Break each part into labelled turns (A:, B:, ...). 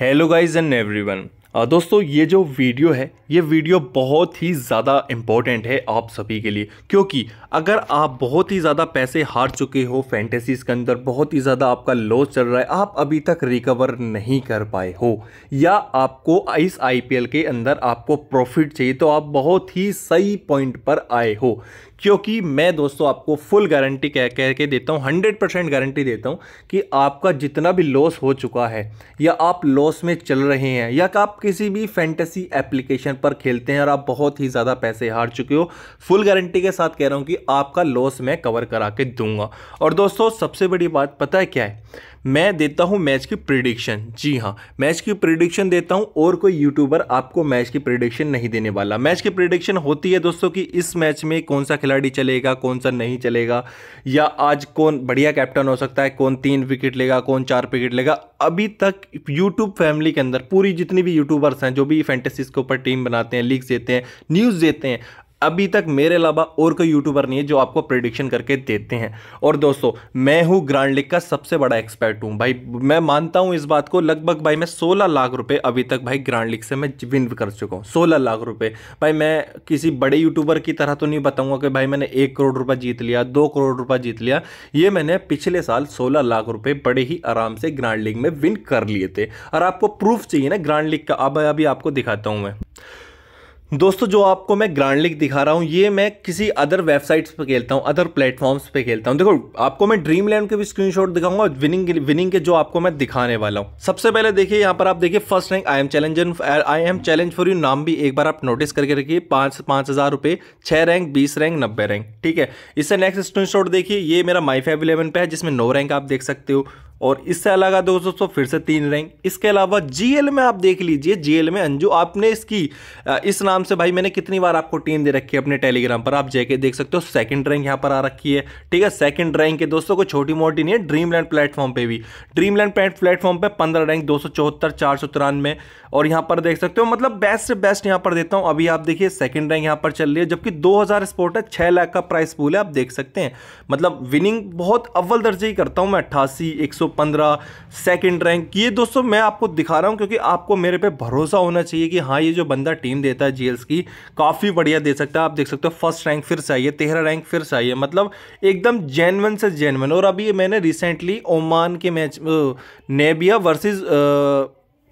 A: hello guys and everyone दोस्तों ये जो वीडियो है ये वीडियो बहुत ही ज़्यादा इम्पॉर्टेंट है आप सभी के लिए क्योंकि अगर आप बहुत ही ज़्यादा पैसे हार चुके हो फैंटेसीज़ के अंदर बहुत ही ज़्यादा आपका लॉस चल रहा है आप अभी तक रिकवर नहीं कर पाए हो या आपको इस आईपीएल के अंदर आपको प्रॉफिट चाहिए तो आप बहुत ही सही पॉइंट पर आए हो क्योंकि मैं दोस्तों आपको फुल गारंटी कह कह के देता हूँ हंड्रेड परसेंट गारंटी देता हूँ कि आपका जितना भी लॉस हो चुका है या आप लॉस में चल रहे हैं या आप किसी भी फैंटेसी एप्लीकेशन पर खेलते हैं और आप बहुत ही ज़्यादा पैसे हार चुके हो फुल गारंटी के साथ कह रहा हूँ कि आपका लॉस मैं कवर करा के दूंगा और दोस्तों सबसे बड़ी बात पता है क्या है मैं देता हूँ मैच की प्रिडिक्शन जी हाँ मैच की प्रिडिक्शन देता हूँ और कोई यूट्यूबर आपको मैच की प्रिडिक्शन नहीं देने वाला मैच की प्रिडिक्शन होती है दोस्तों कि इस मैच में कौन सा खिलाड़ी चलेगा कौन सा नहीं चलेगा या आज कौन बढ़िया कैप्टन हो सकता है कौन तीन विकेट लेगा कौन चार विकेट लेगा अभी तक यूट्यूब फैमिली के अंदर पूरी जितनी भी यूट्यूबर्स हैं जो भी फैंटेसीज के ऊपर टीम बनाते हैं लीग्स देते हैं न्यूज़ देते हैं अभी तक मेरे अलावा और कोई यूट्यूबर नहीं है जो आपको प्रिडिक्शन करके देते हैं और दोस्तों मैं हूँ ग्रांड लीग का सबसे बड़ा एक्सपर्ट हूँ भाई मैं मानता हूँ इस बात को लगभग भाई मैं 16 लाख रुपए अभी तक भाई ग्रांड लिग से मैं विन कर चुका हूँ 16 लाख रुपए भाई मैं किसी बड़े यूट्यूबर की तरह तो नहीं बताऊँगा कि भाई मैंने एक करोड़ रुपये जीत लिया दो करोड़ रुपये जीत लिया ये मैंने पिछले साल सोलह लाख रुपये बड़े ही आराम से ग्रांड लीग में विन कर लिए थे और आपको प्रूफ चाहिए ना ग्रांड लीग का अब अभी आपको दिखाता हूँ मैं दोस्तों जो आपको मैं ग्रांड लीग दिखा रहा हूँ ये मैं किसी अदर वेबसाइट्स पे खेलता हूँ अदर प्लेटफॉर्म्स पे खेलता हूँ देखो आपको मैं ड्रीम लैंड के भी स्क्रीनशॉट दिखाऊंगा विनिंग विनिंग के जो आपको मैं दिखाने वाला हूँ सबसे पहले देखिए यहाँ पर आप देखिए first rank I am challenge I am challenge for you नाम भी एक बार आप नोटिस करके रखिए पाँच पाँच हज़ार रुपये छः रैंक बीस रैंक नब्बे रैंक ठीक है इससे नेक्स्ट स्क्रीन देखिए ये मेरा माई फाइव इलेवन पे है जिसमें नो रैंक आप देख सकते हो और इससे अलग है दोस्तों तो फिर से तीन रैंक इसके अलावा जीएल में आप देख लीजिए जीएल में अंजू आपने इसकी इस नाम से भाई मैंने कितनी बार आपको टीम दे रखी है अपने टेलीग्राम पर आप जाके देख सकते हो सेकंड रैंक यहाँ पर आ रखी है ठीक है सेकंड रैंक है दोस्तों कोई छोटी मोटी नहीं है ड्रीमलैंड प्लेटफॉर्म पर भी ड्रीमलैंड प्लेटफॉर्म पर पंद्रह रैंक दो सौ चौहत्तर चार सौ तिरानवे और यहाँ पर देख सकते हो मतलब बेस्ट से बेस्ट यहाँ पर देता हूँ अभी आप देखिए सेकंड रैंक यहाँ पर चल रही है जबकि दो हज़ार स्पोर्ट है छः लाख का प्राइस पूल है आप देख सकते हैं मतलब विनिंग बहुत अव्वल दर्जे ही करता हूँ मैं अट्ठासी एक सौ 115 सेकंड रैंक ये दोस्तों मैं आपको दिखा रहा हूँ क्योंकि आपको मेरे पे भरोसा होना चाहिए कि हाँ ये जो बंदा टीम देता है जीएल्स की काफ़ी बढ़िया दे सकता है आप देख सकते हो फर्स्ट रैंक फिर से आइए तेरह रैंक फिर से आइए मतलब एकदम जेनवन से जेनवन और अभी मैंने रिसेंटली ओमान के मैच नेबिया वर्सेज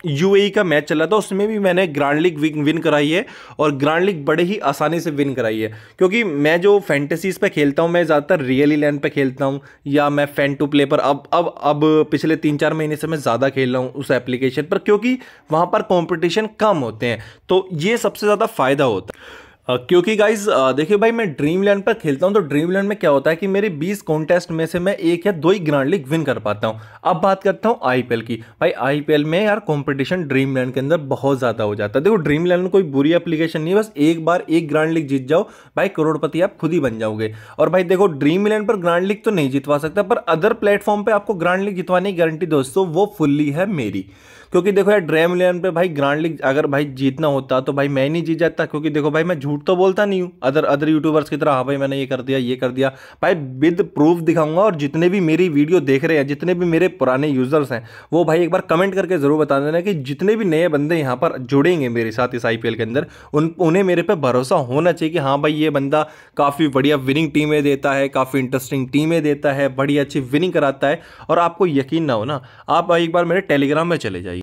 A: यूएई का मैच चला था उसमें भी मैंने ग्रांड लीग विन कराई है और ग्रांड लीग बड़े ही आसानी से विन कराई है क्योंकि मैं जो फैंटेसीज पे खेलता हूँ मैं ज़्यादातर रियल इलेवन पे खेलता हूँ या मैं फैन टू प्ले पर अब अब अब पिछले तीन चार महीने से मैं ज़्यादा खेल रहा हूँ उस एप्लीकेशन पर क्योंकि वहाँ पर कॉम्पिटिशन कम होते हैं तो ये सबसे ज़्यादा फ़ायदा होता है क्योंकि गाइज देखिए भाई मैं ड्रीम लैंड पर खेलता हूँ तो ड्रीम लैंड में क्या होता है कि मेरे 20 कॉन्टेस्ट में से मैं एक या दो ही ग्रांड लीग विन कर पाता हूँ अब बात करता हूँ आईपीएल की भाई आईपीएल में यार कंपटीशन ड्रीम लैंड के अंदर बहुत ज़्यादा हो जाता है देखो ड्रीम लैंड कोई बुरी एप्लीकेशन नहीं है बस एक बार एक ग्रांड लीग जीत जाओ भाई करोड़पति आप खुद ही बन जाओगे और भाई देखो ड्रीम लैंड पर ग्रांड लीग तो नहीं जितवा सकता पर अदर प्लेटफॉर्म पर आपको ग्रांड लीग जितवाने की गारंटी दोस्तों वो फुल्ली है मेरी क्योंकि देखो यार ड्रेम इलेवन पे भाई ग्रांड लीग अगर भाई जीतना होता तो भाई मैं नहीं जीत जाता क्योंकि देखो भाई मैं झूठ तो बोलता नहीं हूँ अदर अदर यूट्यूबर्स की तरह हाँ भाई मैंने ये कर दिया ये कर दिया भाई विद प्रूफ दिखाऊंगा और जितने भी मेरी वीडियो देख रहे हैं जितने भी मेरे पुराने यूजर्स हैं वो भाई एक बार कमेंट करके ज़रूर बता देना कि जितने भी नए बंदे यहाँ पर जुड़ेंगे मेरे साथ इस आई के अंदर उन उन्हें मेरे पर भरोसा होना चाहिए कि हाँ भाई ये बंदा काफ़ी बढ़िया विनिंग टीमें देता है काफ़ी इंटरेस्टिंग टीमें देता है बड़ी अच्छी विनिंग कराता है और आपको यकीन ना हो ना आप एक बार मेरे टेलीग्राम में चले जाइए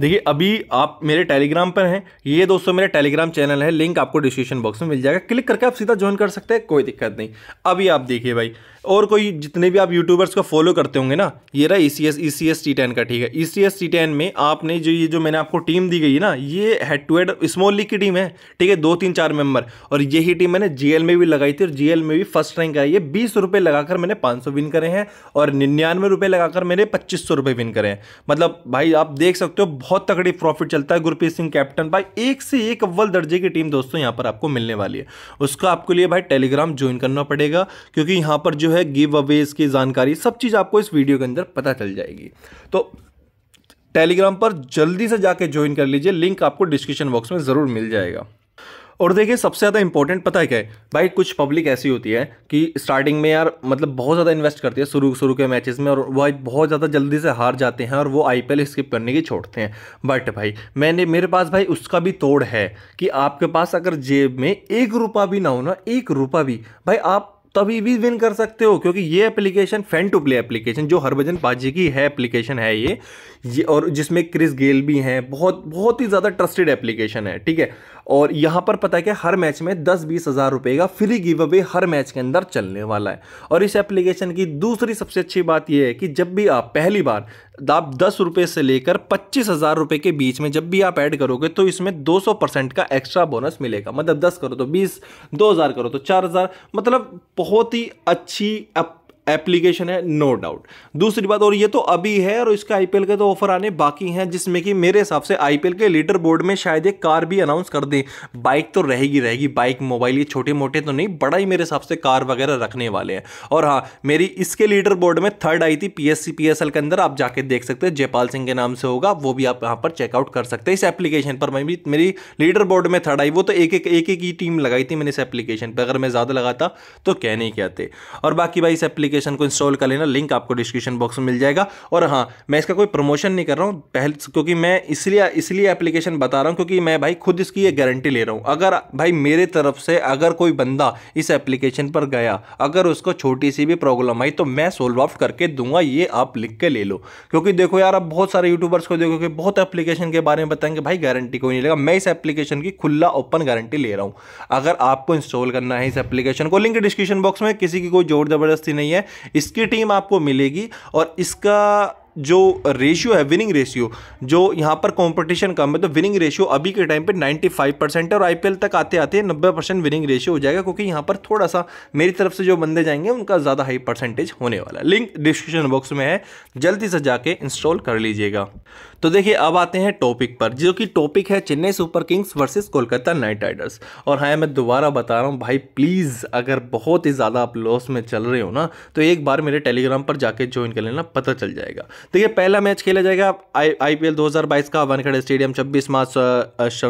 A: देखिए अभी आप मेरे टेलीग्राम पर हैं ये दोस्तों मेरा टेलीग्राम चैनल है लिंक आपको डिस्क्रिप्शन बॉक्स में मिल जाएगा क्लिक करके आप सीधा ज्वाइन कर सकते हैं कोई दिक्कत नहीं अभी आप देखिए भाई और कोई जितने भी आप यूट्यूबर्स को फॉलो करते होंगे ना ये रहा ई सी एस ई का ठीक है ई सी एस में आपने जो ये जो मैंने आपको टीम दी गई है ना ये head to head small league की टीम है ठीक है दो तीन चार मेंबर और यही टीम मैंने जी में भी लगाई थी और जी में भी फर्स्ट रैंक आई है बीस रुपये लगाकर मैंने पाँच विन करे हैं और निन्यानवे रुपये लगाकर मैंने पच्चीस सौ विन करे हैं मतलब भाई आप देख सकते हो बहुत तगड़ी प्रॉफिट चलता है गुरप्रीत सिंह कैप्टन भाई एक से एक अव्वल दर्जे की टीम दोस्तों यहाँ पर आपको मिलने वाली है उसका आपके लिए भाई टेलीग्राम ज्वाइन करना पड़ेगा क्योंकि यहाँ पर जो है गिव अवेज की जानकारी सब चीज़ आपको इस वीडियो के अंदर पता चल जाएगी तो टेलीग्राम पर जल्दी से जाके ज्वाइन कर लीजिए लिंक आपको डिस्क्रिप्शन बॉक्स में ज़रूर मिल जाएगा और देखिए सबसे ज़्यादा इंपॉर्टेंट पता है क्या है भाई कुछ पब्लिक ऐसी होती है कि स्टार्टिंग में यार मतलब बहुत ज़्यादा इन्वेस्ट करती है शुरू शुरू के मैचेस में और वह बहुत ज़्यादा जल्दी से हार जाते हैं और वो आई स्किप करने की छोड़ते हैं बट भाई मैंने मेरे पास भाई उसका भी तोड़ है कि आपके पास अगर जेब में एक रुपया भी ना हो ना एक रुपया भी भाई आप तभी भी विन कर सकते हो क्योंकि ये application fan to play application जो हरभजन पाजी की है एप्लीकेशन है ये ये और जिसमें क्रिस गेल भी हैं बहुत बहुत ही ज़्यादा ट्रस्टेड एप्लीकेशन है ठीक है और यहाँ पर पता है कि हर मैच में दस बीस हज़ार रुपये का फ्री गिव अवे हर मैच के अंदर चलने वाला है और इस एप्लीकेशन की दूसरी सबसे अच्छी बात यह है कि जब भी आप पहली बार आप दस रुपये से लेकर पच्चीस हज़ार रुपये के बीच में जब भी आप ऐड करोगे तो इसमें दो सौ परसेंट का एक्स्ट्रा बोनस मिलेगा मतलब दस करो तो बीस दो हज़ार करो तो चार हज़ार मतलब बहुत ही अच्छी अप एप्लीकेशन है नो no डाउट दूसरी बात और ये तो अभी है और इसका आईपीएल के तो ऑफर आने बाकी हैं जिसमें कि मेरे हिसाब से आईपीएल के लीडर बोर्ड में शायद एक कार भी अनाउंस कर दें बाइक तो रहेगी रहेगी बाइक मोबाइल ये छोटे मोटे तो नहीं बड़ा ही मेरे हिसाब से कार वगैरह रखने वाले हैं और हाँ मेरी इसके लीडर बोर्ड में थर्ड आई थी पी एस के अंदर आप जाके देख सकते हैं जयपाल सिंह के नाम से होगा वो भी आप यहाँ पर चेकआउट कर सकते हैं इस एप्लीकेशन पर मैं भी मेरी लीडर बोर्ड में थर्ड आई वो तो एक एक ही टीम लगाई थी मैंने इस एप्लीकेशन पर अगर मैं ज़्यादा लगाता तो कह नहीं कहते और बाकी भाई इस एप्लीकेशन एप्लीकेशन को इंस्टॉल कर लेना लिंक आपको डिस्क्रिप्शन बॉक्स में मिल जाएगा और हाँ मैं इसका कोई प्रमोशन नहीं कर रहा हूँ पहले क्योंकि मैं इसलिए इसलिए एप्लीकेशन बता रहा हूँ क्योंकि मैं भाई खुद इसकी ये गारंटी ले रहा हूँ अगर भाई मेरे तरफ से अगर कोई बंदा इस एप्लीकेशन पर गया अगर उसको छोटी सी भी प्रॉब्लम आई तो मैं सोल्व आउट करके दूंगा ये आप लिख के ले लो क्योंकि देखो यार आप बहुत सारे यूट्यूबर्स को देखो कि बहुत एप्लीकेशन के बारे में बताएंगे भाई गारंटी कोई नहीं लेगा मैं इस एप्लीकेशन की खुला ओपन गारंटी ले रहा हूँ अगर आपको इंस्टॉल करना है इस एप्लीकेशन को लिंक डिस्क्रिप्शन बॉक्स में किसी की कोई जोर ज़बरदस्ती नहीं है इसकी टीम आपको मिलेगी और इसका जो रेशियो है विनिंग रेशियो जो यहाँ पर कंपटीशन कम है तो विनिंग रेशियो अभी के टाइम पे 95 परसेंट है और आईपीएल तक आते आते 90 परसेंट विनिंग रेशियो हो जाएगा क्योंकि यहाँ पर थोड़ा सा मेरी तरफ से जो बंदे जाएंगे उनका ज़्यादा हाई परसेंटेज होने वाला है लिंक डिस्क्रिप्शन बॉक्स में है जल्दी से जाके इंस्टॉल कर लीजिएगा तो देखिए अब आते हैं टॉपिक पर जो कि टॉपिक है Chennai Super Kings versus Kolkata Knight Riders और हाँ मैं दोबारा बता रहा हूँ भाई प्लीज़ अगर बहुत ही ज़्यादा आप लॉस में चल रहे हो ना तो एक बार मेरे टेलीग्राम पर जाके ज्वाइन कर लेना पता चल जाएगा देखिए तो पहला मैच खेला जाएगा आई आई पी का वनखेड़े स्टेडियम छब्बीस मार्च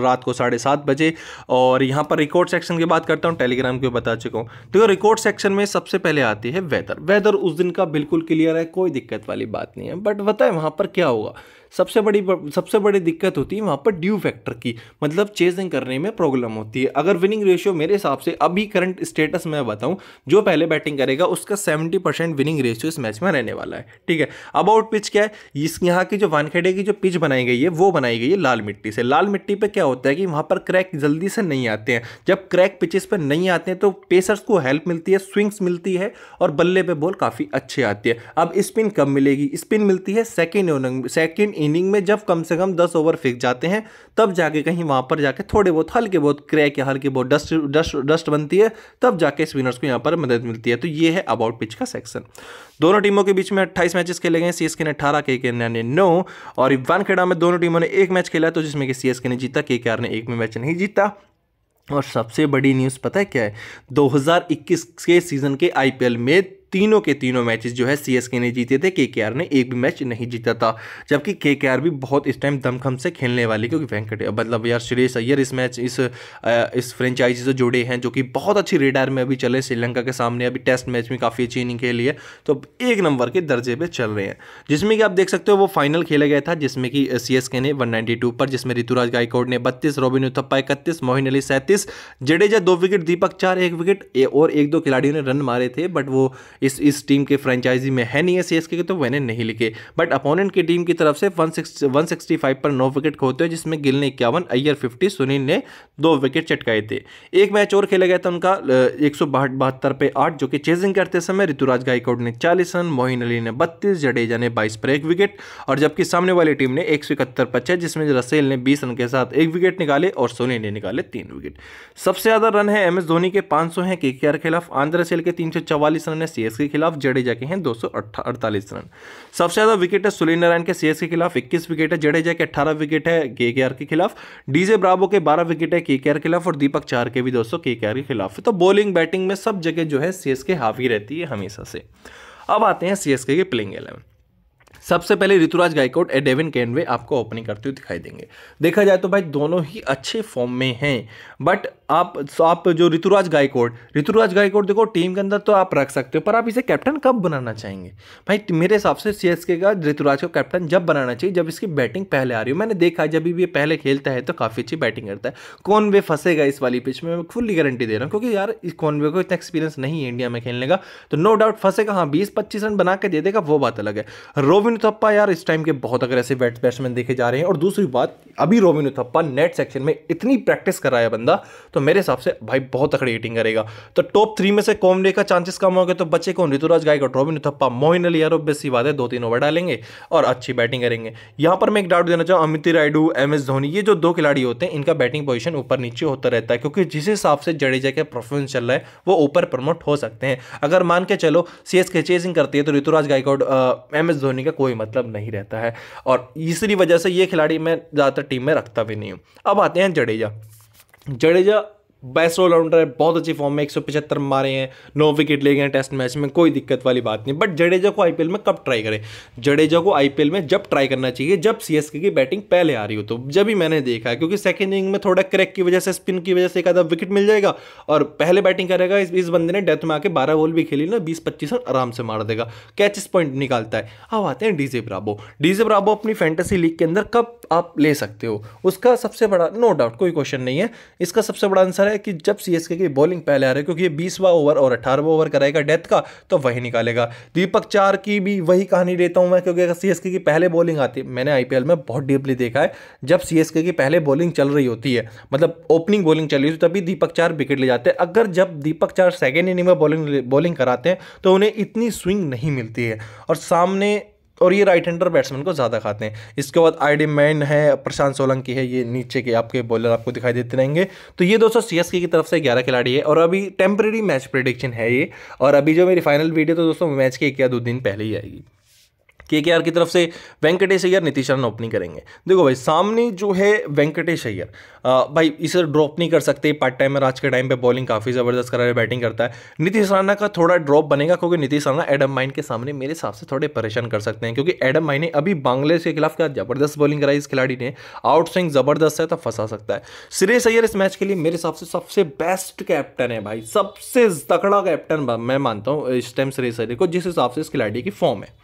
A: रात को साढ़े सात बजे और यहाँ पर रिकॉर्ड सेक्शन की बात करता हूँ टेलीग्राम की बता चुका हूँ देखो रिकॉर्ड सेक्शन में सबसे पहले आती है वेदर वेदर उस दिन का बिल्कुल क्लियर है कोई दिक्कत वाली बात नहीं है बट बताए वहाँ पर क्या होगा सबसे बड़ी सबसे बड़ी दिक्कत होती है वहाँ पर ड्यू फैक्टर की मतलब चेजिंग करने में प्रॉब्लम होती है अगर विनिंग रेशियो मेरे हिसाब से अभी करंट स्टेटस मैं बताऊँ जो पहले बैटिंग करेगा उसका सेवेंटी विनिंग रेशियो इस मैच में रहने वाला है ठीक है अबाउट पिच क्या है इस यहाँ की जो वानखेड़े की जो पिच बनाई गई है वो बनाई गई है लाल मिट्टी से लाल मिट्टी पर क्या होता है कि वहाँ पर क्रैक जल्दी से नहीं आते हैं जब क्रैक पिचेस पर नहीं आते हैं तो पेसर्स को हेल्प मिलती है स्विंग्स मिलती है और बल्ले पे बॉल काफ़ी अच्छे आती है अब स्पिन कब मिलेगी स्पिन मिलती है सेकेंड सेकेंड इनिंग में जब कम से कम दस ओवर फेंक जाते हैं तब जाके कहीं वहाँ पर जाके थोड़े बहुत हल्के बहुत क्रैक या हल्के बहुत डस्ट डस्ट डस्ट बनती है तब जाके स्पिनर्स को यहाँ पर मदद मिलती है तो ये है अबाउट पिच का सेक्शन दोनों टीमों के बीच में अट्ठाईस मैचेस खेले गए सी ने अठारह के के ने नौ और इवान खेड़ा में दोनों टीमों ने एक मैच खेला तो जिसमें कि सी ने जीता के ने एक में मैच नहीं जीता और सबसे बड़ी न्यूज़ पता है क्या है 2021 के सीज़न के आईपीएल में तीनों के तीनों मैचेस जो है सीएसके ने जीते थे केकेआर ने एक भी मैच नहीं जीता था जबकि केकेआर भी बहुत इस टाइम दमखम से खेलने वाली क्योंकि वेंकट मतलब यार श्रेयस अय्यर इस मैच इस इस फ्रेंचाइजी से जुड़े हैं जो कि बहुत अच्छी रेडार में अभी चले श्रीलंका के सामने अभी टेस्ट मैच में काफ़ी अच्छी इनिंग खेली है तो एक नंबर के दर्जे पर चल रहे हैं जिसमें कि आप देख सकते हो वो फाइनल खेला गया था जिसमें कि सी ने वन पर जिसमें ऋतुराज गायकोड ने बत्तीस रॉबिन उथप्पा इकतीस मोहिन अली सैंतीस जडेजा दो विकेट दीपक चार एक विकेट और एक दो खिलाड़ियों ने रन मारे थे बट वो इस इस टीम के फ्रेंचाइजी में है नहीं है सीएसके के तो मैंने नहीं लिखे बट अपोनेंट की टीम की तरफ से वन वन सिक्सटी फाइव पर नौ विकेट खोते हैं जिसमें गिल ने इक्यावन अय्यर फिफ्टी सुनील ने दो विकेट चटकाए थे एक मैच और खेला गया था उनका एक सौ बहत्तर पे आठ जो कि चेजिंग करते समय ऋतुराज गायकोड ने चालीस रन मोहिन अली ने बत्तीस जडेजा ने बाईस पर एक विकेट और जबकि सामने वाली टीम ने एक सौ इकहत्तर पर जिसमें रसेल ने बीस रन के साथ एक विकेट निकाले और सोनी ने निकाले तीन विकेट सबसे ज़्यादा रन है एम एस धोनी के पांच सौ हैं के के आर खिलाफ आंध्र सेल के तीन सौ चवालीस रन है सी सीएस के खिलाफ जडेजा के हैं दो रन सबसे ज़्यादा विकेट है सुनील नारायण के सीएस के खिलाफ 21 विकेट है जडेजा के 18 विकेट है के के खिलाफ डीजे ब्रावो के 12 विकेट है के के खिलाफ और दीपक चार के भी दोस्तों के के खिलाफ तो बॉलिंग बैटिंग में सब जगह जो है सीएस के हावी रहती है हमेशा से अब आते हैं सीएस के प्लेइंग एलेवन सबसे पहले ऋतुराज गायकोट ए डेविन कैनवे आपको ओपनिंग करते हुए दिखाई देंगे देखा जाए तो भाई दोनों ही अच्छे फॉर्म में हैं बट आप तो आप जो ऋतुराज गायकोड ऋतुराज गायकोड देखो टीम के अंदर तो आप रख सकते हो पर आप इसे कैप्टन कब बनाना चाहेंगे भाई मेरे हिसाब से सीएसके का ऋतुराज को कैप्टन जब बनाना चाहिए जब इसकी बैटिंग पहले आ रही हो मैंने देखा जब भी ये पहले खेलता है तो काफ़ी अच्छी बैटिंग करता है कौन वे फंसेगा इस वाली पिच में मैं फुल्ली गारंटी दे रहा हूँ क्योंकि यार इस वे को इतना एक्सपीरियंस नहीं है इंडिया में खेलने का तो नो डाउट फंसेगा हाँ बीस पच्चीस रन बना के दे देगा वो बात अलग है रोविन थप्पा यार इस टाइम के बहुत अग्रेसिव बैट बैट्समैन देखे जा रहे हैं और दूसरी बात अभी रोविन थप्पा नेट सेक्शन में इतनी प्रैक्टिस कराया बंदा तो तो मेरे हिसाब से भाई बहुत तकड़ी हिटिंग करेगा तो टॉप थ्री में से कॉमडे का चांसेस कम होगा तो बच्चे कौन ऋतुराज गायकवाड रोबिन थप्पा मोहिन अली यारो बेसी बात है दो तीन ओवर डालेंगे और अच्छी बैटिंग करेंगे यहाँ पर मैं एक डाउट देना चाहूँ अमित रायडू एम एस धोनी ये जो दो खिलाड़ी होते हैं इनका बैटिंग पोजिशन ऊपर नीचे होता रहता है क्योंकि जिस हिसाब से जडेजा का परफॉर्मेंस चल रहा है वो ऊपर प्रमोट हो सकते हैं अगर मान के चलो सी एस के चेसिंग करती है तो ऋतुराज गायकवाड एम एस धोनी का कोई मतलब नहीं रहता है और इसी वजह से ये खिलाड़ी मैं ज़्यादातर टीम में रखता भी नहीं हूँ अब आते हैं जडेजा Jadeja बेस्ट ऑलराउंडर बहुत अच्छी फॉर्म में एक सौ पिछहत्तर मारे हैं नौ विकेट ले गए टेस्ट मैच में कोई दिक्कत वाली बात नहीं बट जडेजा को आईपीएल में कब ट्राई करें जडेजा को आईपीएल में जब ट्राई करना चाहिए जब सीएसके की बैटिंग पहले आ रही हो तो जब ही मैंने देखा क्योंकि सेकेंड इनिंग में थोड़ा क्रैक की वजह से स्पिन की वजह से एक आधा विकेट मिल जाएगा और पहले बैटिंग करेगा इस, इस बंदे ने डेथ में आके बारह बॉल भी खेली ना बीस पच्चीस रन आराम से मार देगा कैचेस पॉइंट निकालता है अब आते हैं डीजे ब्राबो डीजे ब्राबो अपनी फैंटेसी लीग के अंदर कब आप ले सकते हो उसका सबसे बड़ा नो डाउट कोई क्वेश्चन नहीं है इसका सबसे बड़ा आंसर है है कि जब सी की बॉलिंग पहले आ रही है क्योंकि ये बीसवा ओवर और अठारहवा ओवर कराएगा डेथ का तो वही निकालेगा दीपक चार की भी वही कहानी देता हूँ मैं क्योंकि अगर सी की पहले बॉलिंग आती है मैंने आई में बहुत डीपली देखा है जब सी की पहले बॉलिंग चल रही होती है मतलब ओपनिंग बॉलिंग चल रही होती है तभी दीपक चार विकेट ले जाते हैं अगर जब दीपक चार सेकेंड इनिंग में बॉलिंग बॉलिंग कराते हैं तो उन्हें इतनी स्विंग नहीं मिलती है और सामने और ये राइट हैंडर बैट्समैन को ज़्यादा खाते हैं इसके बाद आईडी मैन है प्रशांत सोलंकी है ये नीचे के आपके बॉलर आपको दिखाई देते रहेंगे तो ये दोस्तों सी की तरफ से ग्यारह खिलाड़ी है और अभी टेम्प्रेरी मैच प्रिडिक्शन है ये और अभी जो मेरी फाइनल वीडियो तो दोस्तों मैच के एक या दो दिन पहले ही आएगी के की तरफ से वेंकटेश अय्यर नीतीश रन ओपनिंग करेंगे देखो भाई सामने जो है वेंकटेश अय्यर भाई इसे ड्रॉप नहीं कर सकते पार्ट टाइम में आज के टाइम पे बॉलिंग काफ़ी ज़बरदस्त करा रहे बैटिंग करता है नीतीश राणा का थोड़ा ड्रॉप बनेगा क्योंकि नीतीश राणा एडम माइन के सामने मेरे हिसाब से थोड़े परेशान कर सकते हैं क्योंकि एडम माइन ने अभी बांग्लादेश के खिलाफ क्या जबरदस्त बॉलिंग कराई इस खिलाड़ी ने आउट स्विंग ज़बरदस्त है तो फंसा सकता है सुरेश अय्यर इस मैच के लिए मेरे हिसाब से सबसे बेस्ट कैप्टन है भाई सबसे तकड़ा कैप्टन मैं मानता हूँ इस टाइम सुरेश अय्यर को जिस हिसाब से इस खिलाड़ी की फॉर्म है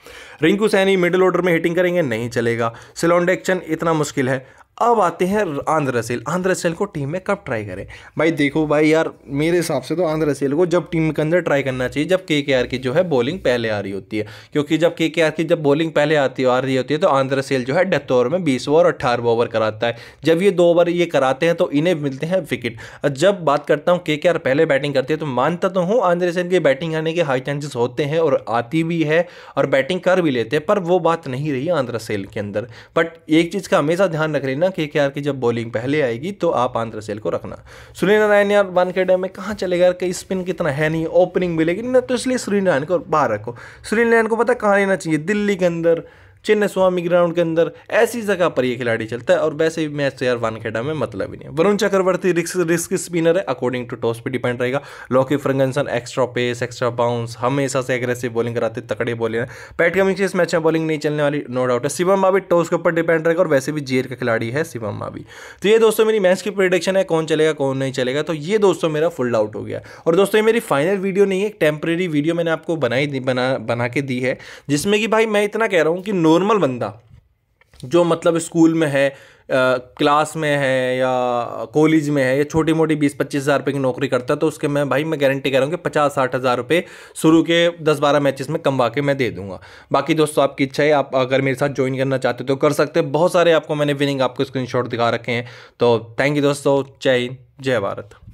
A: रिंकू सैनी मिडिल ऑर्डर में हिटिंग करेंगे नहीं चलेगा सिलोन इतना मुश्किल है अब आते हैं आंध्र सेल आंध्र सेल को टीम में कब ट्राई करें भाई देखो भाई यार मेरे हिसाब से तो आंध्र सेल को जब टीम के अंदर ट्राई करना चाहिए जब के के आर की जो है बॉलिंग पहले आ रही होती है क्योंकि जब के के आर की जब बॉलिंग पहले आती आ रही होती है तो आंध्र सेल जो है डेथ ओवर में बीस ओवर और ओवर कराता है जब ये दो ओवर ये कराते हैं तो इन्हें मिलते हैं विकेट और जब बात करता हूँ के के आर पहले बैटिंग करती है तो मानता तो हूँ आंध्र सेल की बैटिंग आने के हाई चांसेस होते हैं और आती भी है और बैटिंग कर भी लेते हैं पर वो बात नहीं रही आंध्र सेल के अंदर बट एक चीज़ का हमेशा ध्यान रख लेना रखना के के की जब बॉलिंग पहले आएगी तो आप आंध्र सेल को रखना सुनील नारायण यार वानखेड़े में कहाँ चले गए कहीं स्पिन कितना है नहीं ओपनिंग मिलेगी ना तो इसलिए सुनील नारायण को बाहर रखो सुनील नारायण को पता कहाँ लेना चाहिए दिल्ली के अंदर चेन्नई स्वामी ग्राउंड के अंदर ऐसी जगह पर ये खिलाड़ी चलता है और वैसे भी मैच तो यार वानखेड़ा में मतलब ही नहीं Varun Chakravarthy risk risk spinner है अकॉर्डिंग टू टॉस पे डिपेंड रहेगा Lockie Ferguson extra pace extra bounce हमेशा से एग्रेसिव बॉलिंग कराते तकड़े बॉलिंग है पैट कमिंग से इस मैच में बॉलिंग नहीं चलने वाली नो डाउट है शिवम भाभी टॉस के ऊपर डिपेंड रहेगा और वैसे भी जेर का खिलाड़ी है शिवम भाभी तो ये दोस्तों मेरी मैच की प्रिडिक्शन है कौन चलेगा कौन नहीं चलेगा तो ये दोस्तों मेरा फुल आउट हो गया और दोस्तों ये मेरी फाइनल वीडियो नहीं है टेम्प्रेरी वीडियो मैंने आपको बनाई बना बना के दी है जिसमें कि भाई मैं इतना कह रहा हूँ कि नॉर्मल बंदा जो मतलब स्कूल में है क्लास में है या कॉलेज में है या छोटी मोटी बीस पच्चीस हज़ार रुपये की नौकरी करता है तो उसके मैं भाई मैं गारंटी कर रहा हूँ कि पचास साठ हज़ार रुपये शुरू के दस बारह मैचेस में कमवा के मैं दे दूंगा बाकी दोस्तों आपकी इच्छा है आप अगर मेरे साथ ज्वाइन करना चाहते हो तो कर सकते हैं बहुत सारे आपको मैंने विनिंग आपको स्क्रीन दिखा रखे हैं तो थैंक यू दोस्तों जय हिंद जय भारत